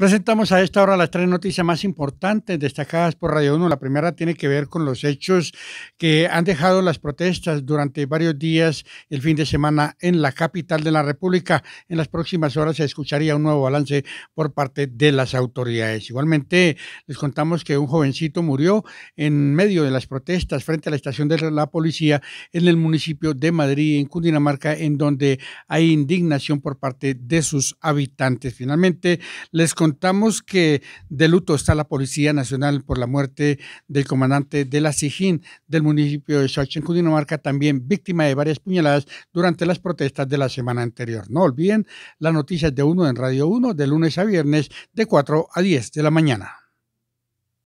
Presentamos a esta hora las tres noticias más importantes destacadas por Radio 1. La primera tiene que ver con los hechos que han dejado las protestas durante varios días el fin de semana en la capital de la República. En las próximas horas se escucharía un nuevo balance por parte de las autoridades. Igualmente, les contamos que un jovencito murió en medio de las protestas frente a la estación de la policía en el municipio de Madrid, en Cundinamarca, en donde hay indignación por parte de sus habitantes. Finalmente, les contamos contamos que de luto está la Policía Nacional por la muerte del comandante de la Sijín del municipio de Xochitl, Cundinamarca, también víctima de varias puñaladas durante las protestas de la semana anterior. No olviden las noticias de Uno en Radio 1 de lunes a viernes de 4 a 10 de la mañana.